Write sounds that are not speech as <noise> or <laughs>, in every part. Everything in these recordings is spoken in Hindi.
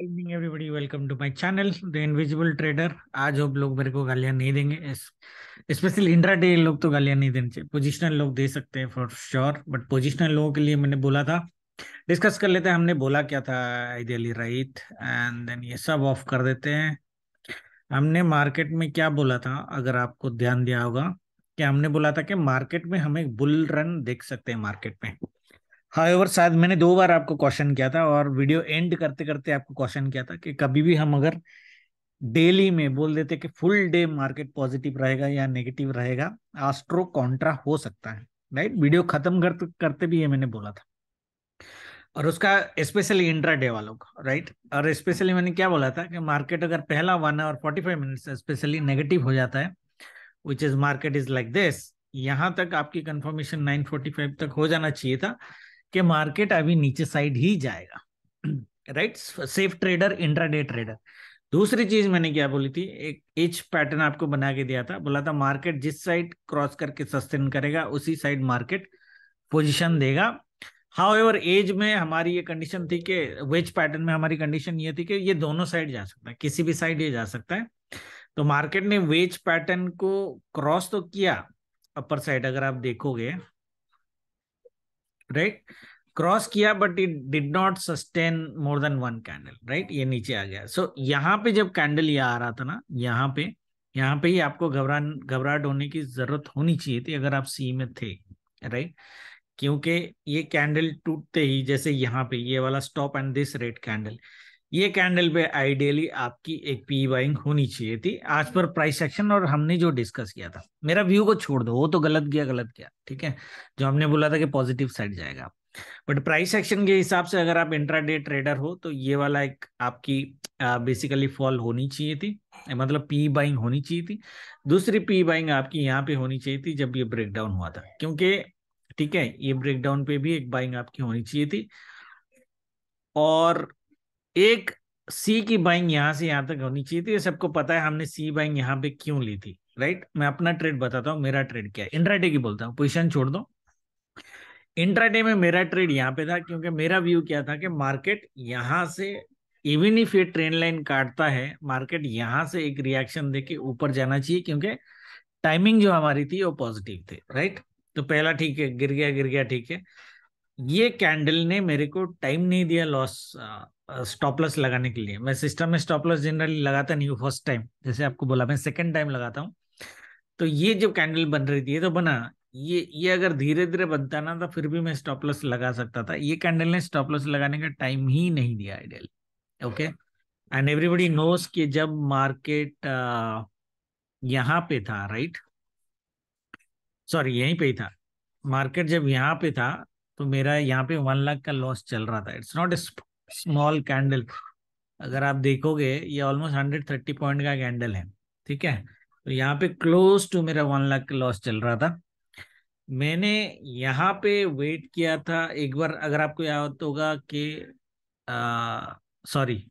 Evening everybody welcome to my channel the invisible trader आज हम लोग मेरे को गालियां नहीं देंगे स्पेशली डे लोग तो गालियां नहीं देने चाहिए पोजिशनल लोग दे सकते हैं फॉर श्योर बट पोजिशनल लोगों के लिए मैंने बोला था डिस्कस कर लेते हैं हमने बोला क्या था आइडियली राइट एंड देन ये सब ऑफ कर देते हैं हमने मार्केट में क्या बोला था अगर आपको ध्यान दिया होगा कि हमने बोला था कि मार्केट में हम एक बुल रन देख सकते हैं मार्केट में ओवर शायद मैंने दो बार आपको क्वेश्चन किया था और वीडियो एंड करते करते आपको क्वेश्चन किया था कि कभी भी हम अगर डेली में बोल देते कि फुल डे मार्केट पॉजिटिव रहेगा या नेगेटिव रहेगा आस्ट्रो कॉन्ट्रा हो सकता है राइट वीडियो खत्म करते करते भी ये मैंने बोला था और उसका स्पेशली इंट्रा डे वालों का राइट और स्पेशली मैंने क्या बोला था कि मार्केट अगर पहला one hour forty five minute specially negative हो जाता है which is market is like this यहाँ तक आपकी कंफर्मेशन नाइन फोर्टी फाइव तक हो जाना चाहिए था कि मार्केट अभी नीचे साइड ही जाएगा right safe trader intraday trader दूसरी चीज मैंने क्या बोली थी एक एच पैटर्न आपको बना के दिया था बोला था मार्केट जिस साइड क्रॉस करके सस्टेन करेगा उसी साइड मार्केट पोजीशन देगा हाउ एवर एज में हमारी ये कंडीशन थी कि वेज पैटर्न में हमारी कंडीशन ये थी कि ये दोनों साइड जा सकता है किसी भी साइड ये जा सकता है तो मार्केट ने वेज पैटर्न को क्रॉस तो किया अपर साइड अगर आप देखोगे राइट क्रॉस किया but it did not sustain more than one candle right ये नीचे आ गया सो so, यहाँ पे जब कैंडल ये आ रहा था ना यहाँ पे यहाँ पे ही आपको घबरा घबराहट होने की जरूरत होनी चाहिए थी अगर आप सी में थे राइट क्योंकि ये कैंडल टूटते ही जैसे यहाँ पे ये वाला stop and this red candle ये कैंडल पे आइडियली आपकी एक पी बाइंग होनी चाहिए थी आज पर प्राइस एक्शन और हमने जो डिस्कस किया था मेरा व्यू को छोड़ दो वो तो गलत गया गलत गया ठीक है जो हमने बोला था कि पॉजिटिव साइड जाएगा बट प्राइस एक्शन के हिसाब से अगर आप इंट्राडे ट्रेडर हो तो ये वाला एक आपकी बेसिकली फॉल होनी चाहिए थी मतलब पी बाइंग होनी चाहिए थी दूसरी पी बाइंग आपकी यहाँ पे होनी चाहिए थी जब ये ब्रेकडाउन हुआ था क्योंकि ठीक है ये ब्रेकडाउन पे भी एक बाइंग आपकी होनी चाहिए थी और एक सी की बाइंग यहां से यहां तक होनी चाहिए थी सबको पता है हमने सी बाइंग यहां पे क्यों ली थी राइट मैं अपना ट्रेड बताता हूँ मेरा ट्रेड क्या है इंट्राडे की बोलता हूँ पोजिशन छोड़ दो इंट्राडे में मेरा ट्रेड यहाँ पे था क्योंकि मेरा व्यू क्या था कि मार्केट यहां से इवन इफ ये ट्रेन लाइन काटता है मार्केट यहां से एक रिएक्शन देके ऊपर जाना चाहिए क्योंकि टाइमिंग जो हमारी थी वो पॉजिटिव थे राइट तो पहला ठीक है गिर गया गिर गया ठीक है ये कैंडल ने मेरे को टाइम नहीं दिया लॉस स्टॉप लॉस लगाने के लिए मैं सिस्टम में स्टॉप लॉस जनरली लगाता नहीं हूँ फर्स्ट टाइम जैसे आपको बोला मैं सेकंड टाइम लगाता हूँ तो ये जो कैंडल बन रही थी ये तो बना ये ये अगर धीरे धीरे बनता ना तो फिर भी मैं स्टॉप लॉस लगा सकता था ये कैंडल ने स्टॉप लॉस लगाने का टाइम ही नहीं दिया ideal okay and everybody knows कि जब मार्केट यहाँ पे था राइट सॉरी यहीं पे ही था मार्केट जब यहाँ पे था तो मेरा यहाँ पे वन लाख का लॉस चल रहा था it's not a small candle अगर आप देखोगे ये ऑलमोस्ट हंड्रेड थर्टी पॉइंट का कैंडल है ठीक है तो यहाँ पे क्लोज टू मेरा वन लाख का लॉस चल रहा था मैंने यहाँ पे वेट किया था एक बार अगर आपको याद होगा कि सॉरी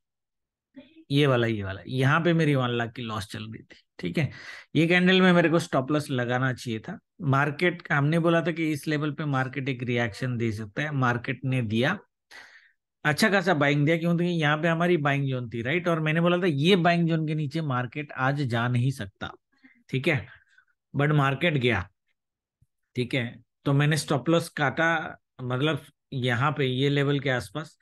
ये वाला ये वाला यहाँ पे मेरी वन लाख की लॉस चल रही थी ठीक है ये कैंडल में मेरे को स्टॉप लॉस लगाना चाहिए था मार्केट हमने बोला था कि इस लेवल पे मार्केट एक रिएक्शन दे सकता है मार्केट ने दिया अच्छा खासा बाइंग दिया क्योंकि यहाँ पे हमारी बाइंग जोन थी राइट और मैंने बोला था ये बाइंग जोन के नीचे मार्केट आज जा नहीं सकता ठीक है बट मार्केट गया ठीक है तो मैंने स्टॉप लॉस काटा मतलब यहाँ पे ये लेवल के आसपास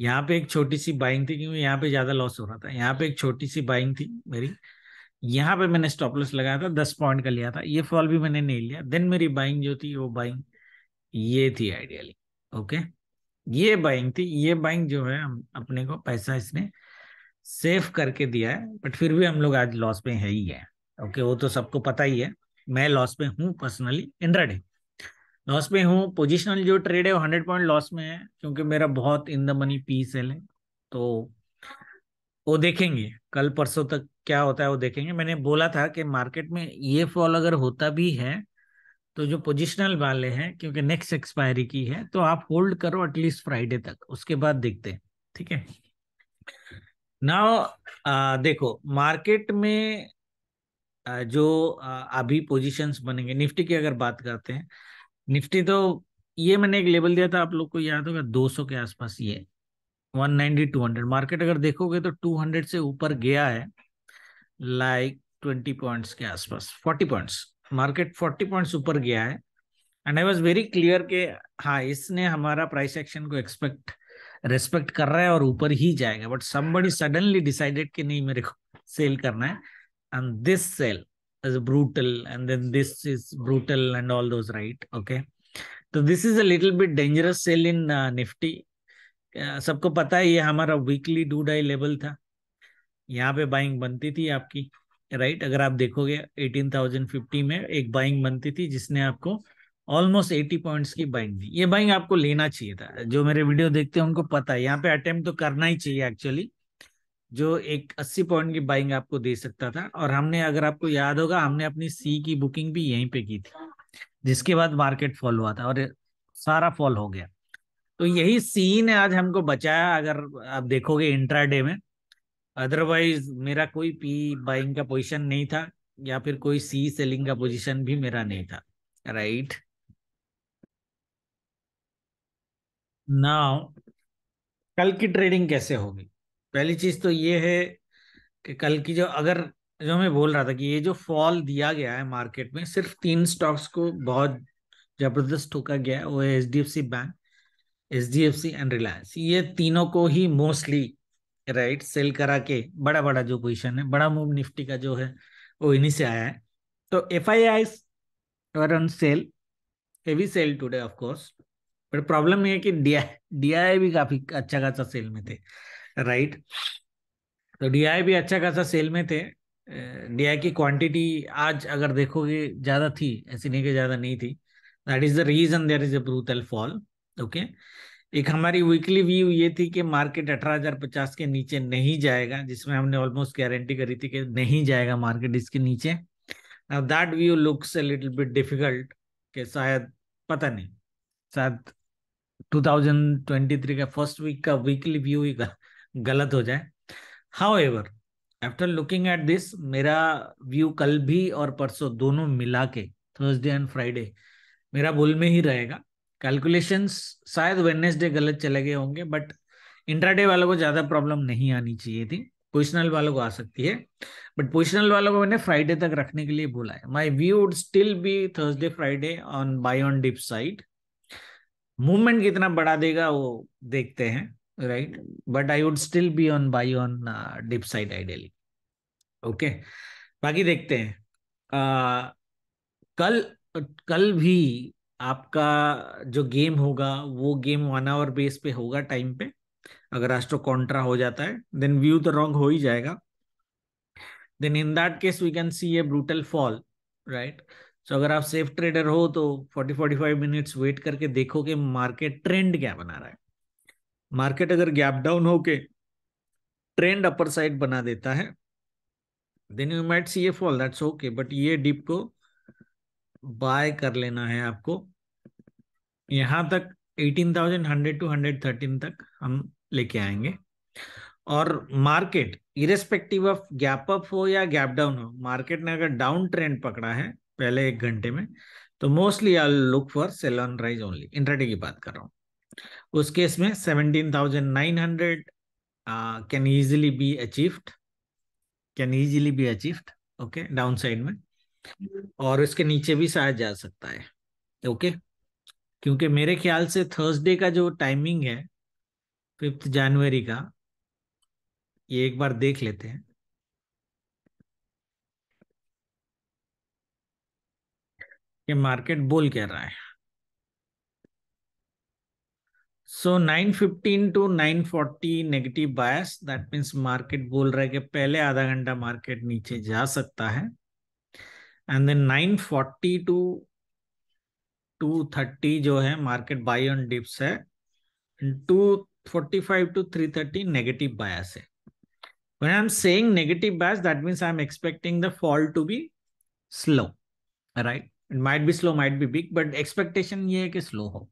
यहाँ पे एक छोटी सी बाइंग थी क्योंकि यहाँ पे ज्यादा लॉस हो रहा था यहाँ पे एक छोटी सी बाइंग थी मेरी यहाँ पे मैंने स्टॉप लॉस लगाया था दस पॉइंट का लिया था ये फॉल भी मैंने नहीं लिया देन मेरी बाइंग जो थी वो बाइंग ये थी आइडियली ओके ये बाइंग थी ये बाइंग जो है हम अपने को पैसा इसने सेफ करके दिया है बट फिर भी हम लोग आज लॉस में है ही है ओके वो तो सबको पता ही है मैं लॉस में हूँ पर्सनली इंट्राडे लॉस में हूँ पोजिशनल जो ट्रेड है वो हंड्रेड पॉइंट लॉस में है क्योंकि मेरा बहुत in the money P sell है तो वो देखेंगे कल परसों तक क्या होता है वो देखेंगे मैंने बोला था कि मार्केट में ये फॉल अगर होता भी है तो जो पोजिशनल वाले हैं क्योंकि नेक्स्ट एक्सपायरी की है तो आप होल्ड करो एटलीस्ट फ्राइडे तक उसके बाद देखते हैं ठीक है नाउ देखो मार्केट में आ, जो आ, अभी पोजीशंस बनेंगे निफ्टी की अगर बात करते हैं निफ्टी तो ये मैंने एक लेवल दिया था आप लोग को याद होगा 200 के आसपास ये one ninety two hundred market अगर देखोगे तो टू हंड्रेड से ऊपर गया है लाइक ट्वेंटी पॉइंट्स के आसपास forty points market forty points ऊपर गया है and I was very clear के हाँ इसने हमारा प्राइस एक्शन को एक्सपेक्ट रेस्पेक्ट कर रहा है और ऊपर ही जाएगा बट समबडी सडनली डिसाइडेड कि नहीं मेरे को सेल करना है and this sell is brutal and then this is brutal and all those right okay तो this is a little bit dangerous sell in Nifty सबको पता है ये हमारा वीकली डू डाई लेवल था यहाँ पे बाइंग बनती थी आपकी राइट अगर आप देखोगे एटीन थाउजेंड फिफ्टी में एक बाइंग बनती थी जिसने आपको ऑलमोस्ट एटी पॉइंट्स की बाइंग दी ये बाइंग आपको लेना चाहिए था जो मेरे वीडियो देखते हैं उनको पता है यहाँ पे अटेम्प्ट तो करना ही चाहिए एक्चुअली जो एक अस्सी पॉइंट की बाइंग आपको दे सकता था और हमने अगर आपको याद होगा हमने अपनी सी की बुकिंग भी यहीं पे की थी जिसके बाद मार्केट फॉल हुआ था और सारा फॉल हो गया तो यही सीन है आज हमको बचाया अगर आप देखोगे इंट्राडे में अदरवाइज मेरा कोई पी बाइंग का पोजीशन नहीं था या फिर कोई सी सेलिंग का पोजीशन भी मेरा नहीं था राइट नाउ कल की ट्रेडिंग कैसे होगी पहली चीज तो ये है कि कल की जो अगर जो मैं बोल रहा था कि ये जो फॉल दिया गया है मार्केट में सिर्फ तीन स्टॉक्स को बहुत जबरदस्त ठोका गया है वो है H bank H D F C and Reliance ये तीनों को ही मोस्टली राइट सेल करा के बड़ा बड़ा जो पोजिशन है बड़ा मूव निफ्टी का जो है वो इन्हीं से आया है तो F I I on sell heavy sell today of course but problem ये है कि डी आई भी काफी अच्छा खासा सेल में थे राइट तो डी आई भी अच्छा खासा सेल में थे डी आई की क्वांटिटी आज अगर देखोगे ज्यादा थी ऐसी नहीं कि ज्यादा नहीं थी that is the reason there is a brutal fall okay एक हमारी वीकली व्यू ये थी कि मार्केट 18,050 के नीचे नहीं जाएगा जिसमें हमने ऑलमोस्ट गारंटी करी थी कि नहीं जाएगा मार्केट इसके नीचे that view looks a little bit difficult कि शायद पता नहीं शायद 2023 का फर्स्ट वीक का वीकली व्यू ही गलत हो जाए however after looking at this मेरा व्यू कल भी और परसों दोनों मिला के थर्सडे एंड फ्राइडे मेरा बुल में ही रहेगा कैलकुलेशंस शायद वेडनेसडे गलत चले गए होंगे बट इंट्राडे वालों को ज़्यादा प्रॉब्लम नहीं आनी चाहिए थी पोजिशनल वालों को आ सकती है बट पोजिशनल वालों को मैंने फ्राइडे तक रखने के लिए बोला है my view would still be Thursday Friday on buy on dip side movement कितना बढ़ा देगा वो देखते हैं right but I would still be on buy on dip side ideally okay बाकी देखते हैं uh, कल कल भी आपका जो गेम होगा वो गेम वन आवर बेस पे होगा टाइम पे अगर एस्ट्रो कॉन्ट्रा हो जाता है देन व्यू तो रॉन्ग हो ही जाएगा then in that case we can see a brutal fall right so अगर आप सेफ ट्रेडर हो तो forty forty five minutes wait करके देखो कि मार्केट ट्रेंड क्या बना रहा है मार्केट अगर गैप डाउन होके ट्रेंड अपर साइड बना देता है then you might see a fall that's okay but ये डिप को बाय कर लेना है आपको यहां तक 18,100 टू 113 तक हम लेके आएंगे और market irrespective of gap up हो या गैप डाउन हो मार्केट ने अगर डाउन ट्रेंड पकड़ा है पहले एक घंटे में तो mostly I look for sell on rise only intraday की बात कर रहा हूँ उस केस में 17,900 can easily be achieved can easily be achieved okay down side में और इसके नीचे भी शायद जा सकता है ओके क्योंकि मेरे ख्याल से थर्सडे का जो टाइमिंग है फिफ्थ जनवरी का ये एक बार देख लेते हैं कि मार्केट बोल क्या रहा है so nine fifteen to nine forty negative bias that means market बोल रहा है कि पहले आधा घंटा मार्केट नीचे जा सकता है एंड देन 940 टू 230 जो है मार्केट बाई ऑन डिप्स है 245 टू 330 नेगेटिव बायस है when i'm saying negative bias that means i'm expecting the fall to be slow right it might be slow might be big but expectation ये है कि slow हो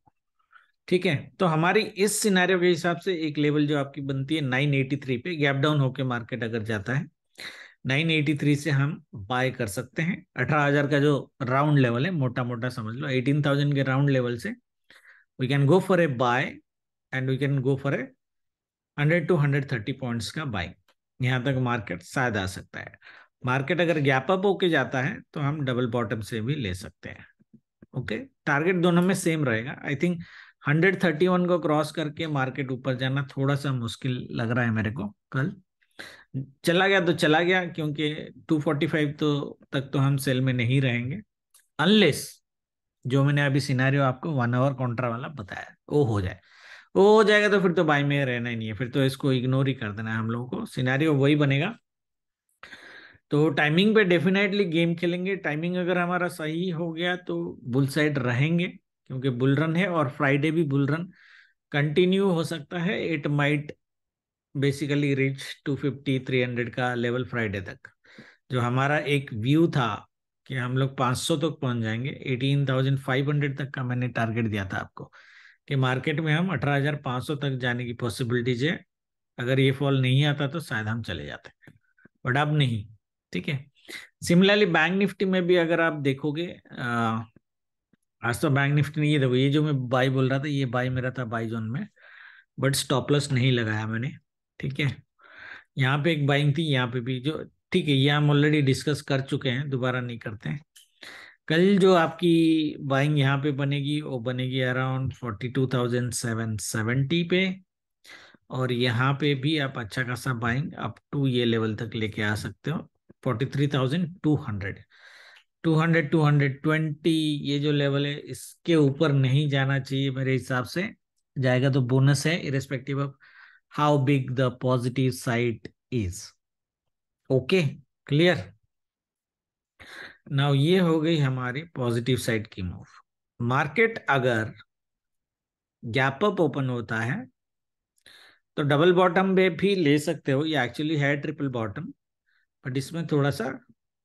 ठीक है तो हमारी इस सिनेरियो के हिसाब से एक लेवल जो आपकी बनती है 983 पे गैप डाउन होके मार्केट अगर जाता है 983 से हम बाय कर सकते हैं 18000 का जो राउंड लेवल है मोटा मोटा समझ लो 18000 के राउंड लेवल से we can go for a buy and we can go for a 100 to 130 points का बाय यहाँ तक मार्केट शायद आ सकता है मार्केट अगर गैप अप होके जाता है तो हम डबल बॉटम से भी ले सकते हैं ओके टारगेट दोनों में सेम रहेगा आई थिंक 131 को क्रॉस करके मार्केट ऊपर जाना थोड़ा सा मुश्किल लग रहा है मेरे को कल चला गया तो चला गया क्योंकि 245 तो तक तो हम सेल में नहीं रहेंगे अनलेस जो मैंने अभी सिनारियो आपको वन आवर कॉन्ट्रा वाला बताया वो हो जाए वो हो जाएगा तो फिर तो बाई में रहना ही नहीं है फिर तो इसको इग्नोर ही कर देना है हम लोगों को सिनारियो वही बनेगा तो टाइमिंग पे डेफिनेटली गेम खेलेंगे टाइमिंग अगर हमारा सही हो गया तो बुल साइड रहेंगे क्योंकि बुल रन है और फ्राइडे भी बुल रन कंटिन्यू हो सकता है इट माइट बेसिकली रिच 250 300 का लेवल फ्राइडे तक जो हमारा एक व्यू था कि हम लोग 500 तक पहुंच जाएंगे 18,500 तक का मैंने टारगेट दिया था आपको कि मार्केट में हम 18,500 तक जाने की पॉसिबिलिटीज है अगर ये फॉल नहीं आता तो शायद हम चले जाते बट अब नहीं ठीक है सिमिलरली बैंक निफ्टी में भी अगर आप देखोगे आज तो बैंक निफ्टी नहीं देखो ये जो मैं बाई बोल रहा था ये बाई मेरा था बाई जोन में बट स्टॉपलस नहीं लगाया मैंने ठीक है यहाँ पे एक बाइंग थी यहाँ पे भी जो ठीक है ये हम ऑलरेडी डिस्कस कर चुके हैं दोबारा नहीं करते हैं कल जो आपकी बाइंग यहाँ पे बनेगी वो बनेगी around forty two thousand seven seventy पे और यहाँ पे भी आप अच्छा खासा बाइंग अप टू ये लेवल तक लेके आ सकते हो forty three thousand two hundred two hundred two hundred twenty ये जो लेवल है इसके ऊपर नहीं जाना चाहिए मेरे हिसाब से जाएगा तो बोनस है irrespective of how big the positive side is. Okay, clear? Now ये हो गई हमारी पॉजिटिव साइड की मूव मार्केट अगर गैप अप ओपन होता है तो डबल बॉटम पे भी ले सकते हो ये एक्चुअली है ट्रिपल बॉटम बट इसमें थोड़ा सा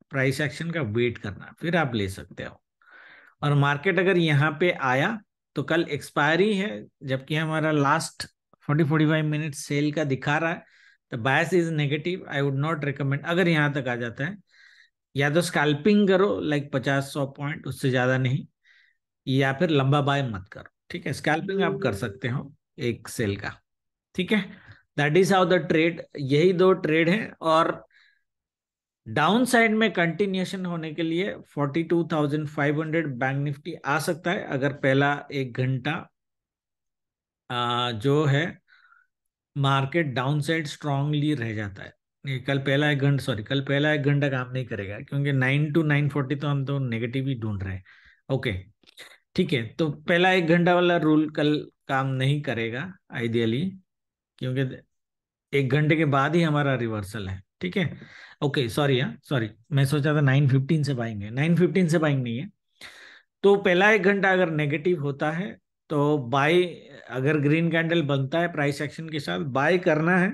प्राइस एक्शन का वेट करना फिर आप ले सकते हो और मार्केट अगर यहाँ पे आया तो कल एक्सपायरी है जबकि हमारा last forty forty five minute sell का दिखा रहा है तो bias is negative I would not recommend अगर यहाँ तक आ जाता है या तो स्कैल्पिंग करो लाइक पचास सौ पॉइंट उससे ज्यादा नहीं या फिर लंबा बाय मत करो ठीक है स्कैल्पिंग आप कर सकते हो एक सेल का ठीक है that is how the trade यही दो ट्रेड है और डाउन साइड में कंटिन्यूएशन होने के लिए forty two thousand five hundred bank Nifty आ सकता है अगर पहला एक घंटा जो है मार्केट डाउन साइड स्ट्रांगली रह जाता है कल पहला एक घंटा सॉरी कल पहला एक घंटा काम नहीं करेगा क्योंकि नाइन टू नाइन फोर्टी तो हम तो नेगेटिव ही ढूंढ रहे हैं ओके ठीक है तो पहला एक घंटा वाला रूल कल काम नहीं करेगा आइडियली क्योंकि एक घंटे के बाद ही हमारा रिवर्सल है ठीक है ओके सॉरी हाँ सॉरी मैं सोचा था नाइन फिफ्टीन से पाएंगे नाइन फिफ्टीन से पाएंगे नहीं है तो पहला एक घंटा अगर नेगेटिव होता है तो बाय अगर ग्रीन कैंडल बनता है प्राइस एक्शन के साथ बाय करना है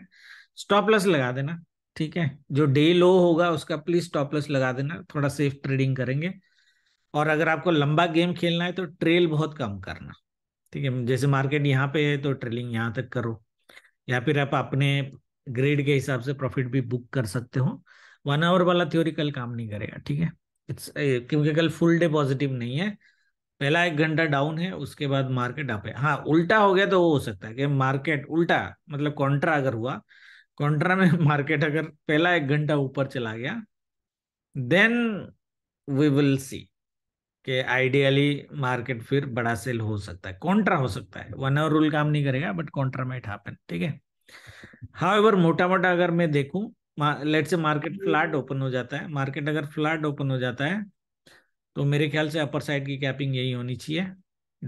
स्टॉप लॉस लगा देना ठीक है जो डे लो होगा उसका प्लीज स्टॉप लॉस लगा देना थोड़ा सेफ ट्रेडिंग करेंगे और अगर आपको लंबा गेम खेलना है तो ट्रेल बहुत कम करना ठीक है जैसे मार्केट यहाँ पे है तो ट्रेलिंग यहाँ तक करो या फिर आप अपने ग्रेड के हिसाब से प्रॉफिट भी बुक कर सकते हो वन आवर वाला थ्योरी कल काम नहीं करेगा ठीक है इट्स eh, क्योंकि कल फुल डे पॉजिटिव नहीं है पहला एक घंटा डाउन है उसके बाद मार्केट अप है हाँ उल्टा हो गया तो वो हो सकता है कि मार्केट उल्टा मतलब कॉन्ट्रा अगर हुआ कॉन्ट्रा में मार्केट <laughs> अगर पहला एक घंटा ऊपर चला गया देन वी विल सी कि आइडियली मार्केट फिर बड़ा सेल हो सकता है कॉन्ट्रा हो सकता है वन आवर रूल काम नहीं करेगा बट कॉन्ट्रा में इट हैपन ठीक है हाउ एवर मोटा मोटा अगर मैं देखूं लेट से मार्केट फ्लैट ओपन हो जाता है मार्केट अगर फ्लैट ओपन हो जाता है तो मेरे ख्याल से अपर साइड की कैपिंग यही होनी चाहिए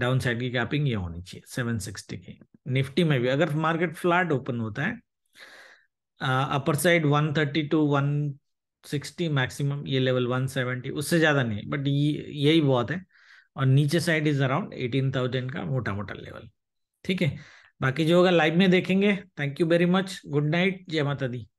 डाउन साइड की कैपिंग ये होनी चाहिए सेवन सिक्सटी की निफ्टी में भी अगर मार्केट फ्लैट ओपन होता है upper side one thirty two one sixty maximum ये लेवल वन सेवेंटी उससे ज़्यादा नहीं बट यही बहुत है और नीचे side is around eighteen thousand का मोटा मोटा लेवल ठीक है बाकी जो होगा लाइव में देखेंगे thank you very much good night जय माता दी